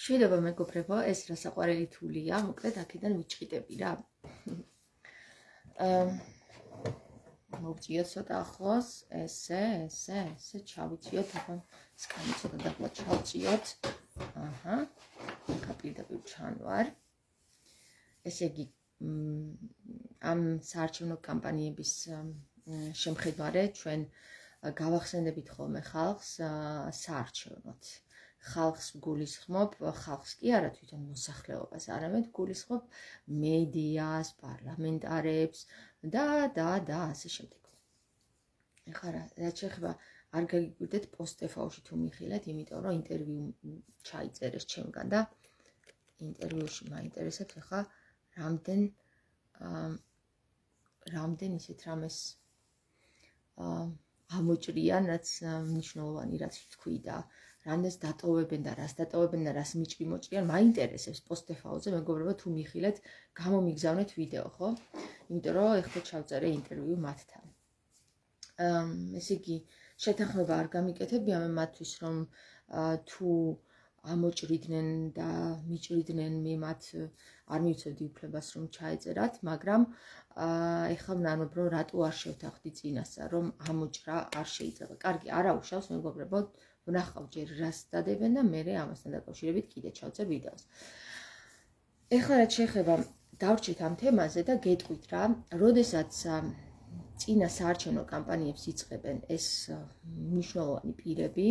შვიდობა მეგობრებო, ეს რა საყვარელი თულია, მოკლედ აქედან ვიჭიდები რა. აა მოვწიოთ ცოტა ახლოს, ესე, ესე, ესე ჩავიწიოთ, აბა სკანი ცოტა დაყვა ჩავწიოთ. აჰა. კაპიტაპი ჩანვარ. ესე იგი ამ საარჩევნო კამპანიების შემხედარე ჩვენ გავახსენებით ხოლმე ხალხს საარჩევნოთ. აა ხალხს გულისხმობ, ხალხს კი არა თვითონ მოსახლეობას, არამედ გულისხმობ მედიას, პარლამენტარებს და და და ასე შემდეგ. ეხლა რა, რა შეიძლება არ გაგიგვირდეთ პოსტეფაუში თუ მიხილეთ, იმიტომ რომ ინტერვიუ ჩაიწერეს ჩემგან და ინტერვიუში მაინტერესებს ეხლა რამდენ რამდენ ისეთ რამეს აა ამოჭრიან რაც მნიშვნელოვანი რაც თქვი და აა რანდეს დატოვებენ და რას დატოვებენ და რას მიჭი მოჭიან, მაინტერესებს პოსტეფაუზე, მეგობრებო, თუ მიხილეთ, გამომიგზავნეთ ვიდეო, ხო? იმიტომ რომ ეხლა ჩავწერე ინტერვიუ მათთან. აა, ესე იგი, შეთანხმება არ გამიკეთებია მე მათთვის, რომ აა თუ ამოჭრიდნენ და მიჭრიდნენ მე მათ არ მივცედი უფლებას რომ ჩაეწერათ, მაგრამ ეხლა ვნანობ რომ რატო არ შევთანხდი წინასა, რომ ამოჭრა არ შეიძლება. კარგი, არა უშავს მეგობრებო, ვნახავ ჯერ რას დადებენ და მე ამასთან დაკავშირებით კიდე ჩავწერ ვიდეოს. ეხლა რაც შეეხება დავრჩით ამ თემაზე და გეტყვით რა, როდესაც წინა საარჩევნო კამპანიებს იწყებენ ეს მნიშვნელოვანი პირები,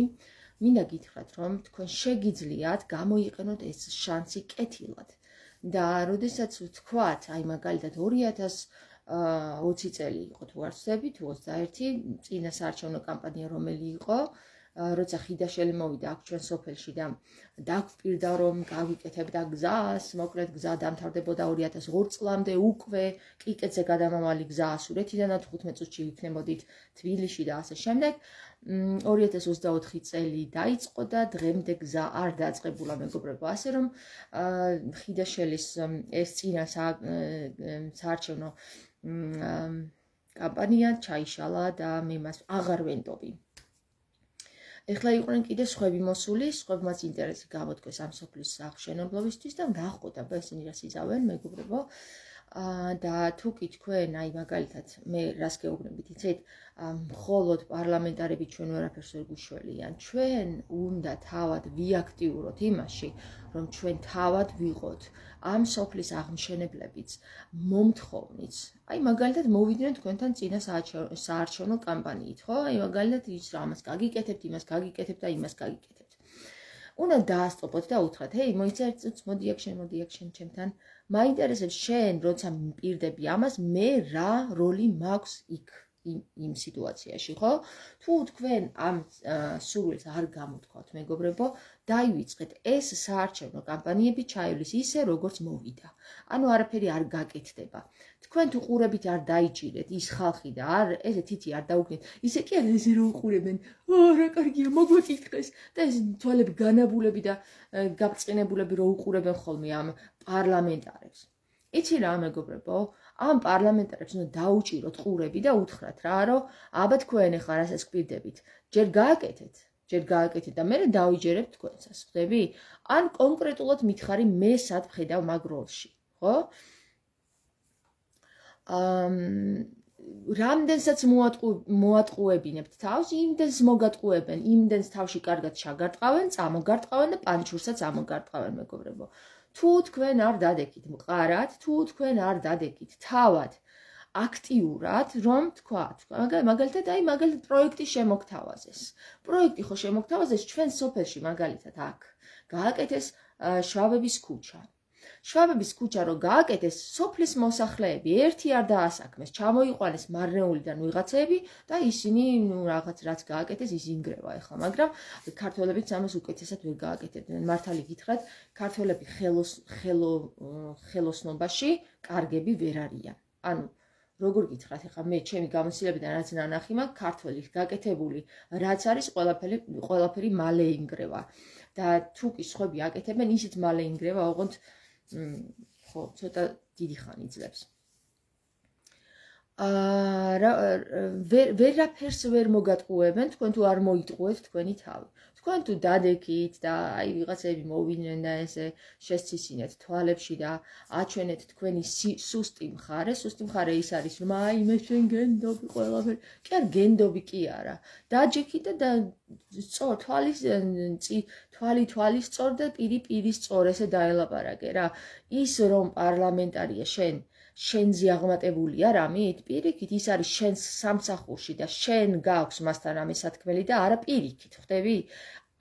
მინდა გითხრათ, რომ თქვენ შეგიძლიათ გამოიყენოთ ეს შანსი კეთილად. და როდესაც ვთქვათ, აი მაგალითად 2020 წელი იყო თუ არ ვცდები, თუ 21 წინა საარჩევნო კამპანია რომელი იყო, როცა ხიდაშელი მოვიდა აქ ჩვენ სოფელში და დაგვპირდა რომ გავიკეთებ და გზას, მოკლედ გზა დამთავრდებოდა 2002 წლამდე უკვე კიკეთზე გადამავალი გზა ასურეთიდან 15 წუთში იქნებოდით თბილისში და ასე შემდეგ 2024 წელი დაიწყო და დღემდე გზა არ დაწყებულა მეგობრებო ასე რომ ხიდაშელის ეს წინა საარჩევნო კამპანია ჩაიშალა და მე მას აღარ ვენდობი ეხლა იყვნენ კიდე სხვაები მოსული, სხვაებმაც ინტერესი გამოთქვეს ამ სოფლის სახშენებლობისთვის და გახყოთ აბასინი რას იზავენ მეგობრებო. და თუ კი თქვენ აი მაგალითად მე რას გეუბნებით იცით მხოლოდ პარლამენტარები ჩვენ ვერაფერს ვერ გუშველიან ჩვენ უნდა თავად ვიაქტიუროთ იმაში რომ ჩვენ თავად ვიყოთ ამ სოფლის აღმშენებლებიც მომთხოვნიც აი მაგალითად მოვიდნენ თქვენთან წინა საარჩევნო კამპანიით ხო აი მაგალითად ის რამას გაგიკეთებთ იმას გაგიკეთებთ და იმას გაგიკეთებთ უნდა დაასწობოთ და უთხრათ, ჰეი, მოიცერწოთ, მოდი აქ შენ, მოდი აქ შენ ჩემთან. მაინტერესებს შენ, როცა მიპირდები ამას, მე რა როლი მაქვს იქ? იმ იმ სიტუაციაში, ხო? თუ თქვენ ამ სურვილს არ გამოთქვათ, მეგობრებო, დაივიწყეთ ეს საარჩევნო კამპანიები ჩაივლის ისე, როგორც მოვიდა. ანუ არაფერი არ გაკეთდება. თქვენ თუ ყურებით არ დაიჭირეთ ის ხალხი და არ ესე თითი არ დაუგნეთ, ისე კი არის ზე რო უყურებენ. აა, რა კარგია, მოგვეკითხეს. და ეს თვალები განაბულები და გაბწინებულები რო უყურებენ ხოლმე ამ პარლამენტარებს. იცი რა, მეგობრებო, აა ამ პარლამენტარებს უნდა დაუჭიროთ ყურები და უთხრათ რა, რომ ალბათ ქვენ ახლა რასაც გვირდებით, ჯერ გააკეთეთ, ჯერ გააკეთეთ და მე დავიჯერებთ თქვენსაც, ხდები? ან კონკრეტულად მითხარი მე სად ვხედავ მაგროლში, ხო? ამ რამდენსაც მოატყუებინებთ თავს, იმდენს მოგატყუებენ, იმდენს თავში კარგად ჩაგარტყავენ, წამოგარტყავენ და პანჩურსაც ამოგარტყავენ, მეგობრებო. თუ თქვენ არ დადეკით მყარად, თუ თქვენ არ დადეკით თავად აქტიურად, რომ თქვა, მაგალითად, აი მაგალითად პროექტი შემოგთავაზეს. პროექტი ხო შემოგთავაზეს ჩვენ სოფელში მაგალითად აქ. გააკეთეს შავების ქუჩა. შვაბების ქუჩა რო გააკეთეს, სოფლის მოსახლეები ერთი არ დაასაქმეს, ჩამოიყვანეს მარნეულიდან ვიღაცეები და ისინი ნუ რაღაც რაც გააკეთეს, ის ინგრევა ახლა, მაგრამ ქართველებიც ამას უკეთესად ვერ გააკეთებდნენ. მართალი გითხრათ, ქართველები ხელოს ხელო ხელოსნობაში კარგები ვერ არიან. ანუ როგორ გითხრათ, ახლა მე ჩემი გამოსილებიდან რაც ნანახი მაქვს, ქართველი გაკეთებული, რაც არის ყველაფერი ყველაფერი მალე ინგრევა. და თუკი სხვები აკეთებენ, ისიც მალე ინგრევა, ოღონდ მ ხო, ცოტა დიდი ხანი ძლებს. აა ვერაფერს ვერ მოგატყუებენ თქვენ თუ არ მოიტყუებთ თქვენი თავი. თქვენ თუ დადექით და აი ვიღაცები მოვიდნენ და ესე შეცისინეთ თვალებში და აჩვენეთ თქვენი სუსტი მხარე, სუსტი მხარე ის არის, რომ აი მე ჩვენ გენდობი ყველაფერი. კი არა, გენდობი კი არა. დაჯექით და წო თვალის წი თვალი თვალის წორ და პირი პირის წორ ესე დაელაპარაკე რა. ის რომ პარლამენტარია შენ, აა შენზე აღმატებულია რამეთ პირიქით ის არის შენს სამსახურში და შენ გაქვს მასთან რამე სათქმელი და არა პირიქით ხდები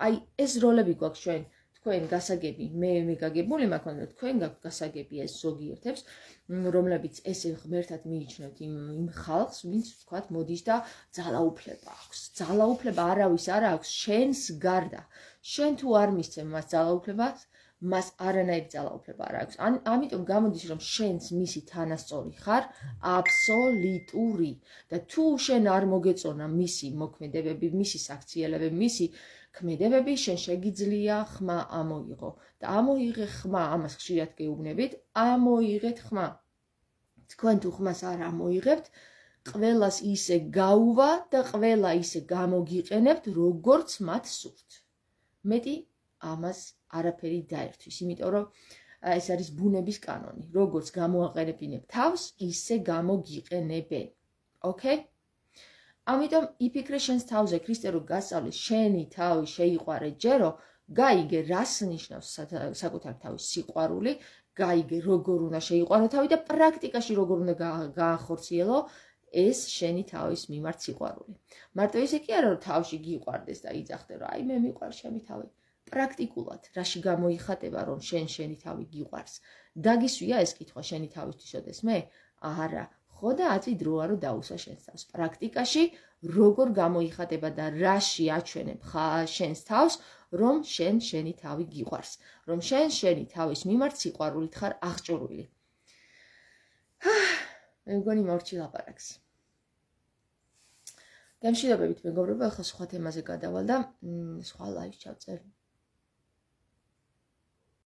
აი ეს როლები გვაქვს ჩვენ თქვენ გასაგები მე მე გაგებული მაქვს და თქვენ გაქვს გასაგები ეს ზოგიერთებს რომლებიც ესე ღმერთად მიიჩნევთ იმ იმ ხალხს ვინც ვთქვათ მოდის და ძალაუფლება აქვს ძალაუფლება არავის არ აქვს შენს გარდა შენ თუ არ მისცემ მას ძალაუფლებას მას არანაირი ძალაუფლება არ აქვს. ამიტომ გამოდის რომ შენს მისი თანასწორი ხარ აბსოლუტური და თუ შენ არ მოგეწონა მისი მოქმედებები, მისი საქციელები, მისი ქმედებები, შენ შეგიძლია ხმა ამოიღო და ამოიღე ხმა ამას ხშირად გეუბნებით, ამოიღეთ ხმა. თქვენ თუ ხმას არ ამოიღებთ, ყველას ისე გაუვა და ყველა ისე გამოგიყენებთ, როგორც მათ სურთ. მეტი ამას არაფერი დაერთვის, იმიტომ რომ ეს არის ბუნების კანონი. როგორც გამოაყენებინებ თავს, ისე გამოგიყენებენ. ოკეი? ამიტომ იფიქრე შენს თავზე, ქრისტე რო გასწავლე, შენი თავი შეიყარე ჯერო, გაიგე რას ნიშნავს საკუთარ თავის სიყვარული, გაიგე როგორ უნდა შეიყარო თავი და პრაქტიკაში როგორ უნდა გაახორციელო ეს შენი თავის მიმართ სიყვარული. მარტო ისე კი არა რომ თავში გიყვარდეს და იძახდე რომ აი მე მიყვარ შემი თავი. პრაქტიკულად რაში გამოიხატება რომ შენ შენი თავი გიყვარს დაგისვია ეს კითხვა შენი თავისთვის ოდეს მე არა ხო და ათი დრო არო დაუსა შენსავს პრაქტიკაში როგორ გამოიხატება და რაში აჩვენებ ხა შენს თავს რომ შენ შენი თავი გიყვარს რომ შენ შენი თავის მიმართ სიყვარულით ხარ აღჭურვილი მე მგონი მორჩი ლაპარაკს გამშილებებით მეგობრებო ახლა სხვა თემაზე გადავალ და სხვა ლაივს ჩავწერ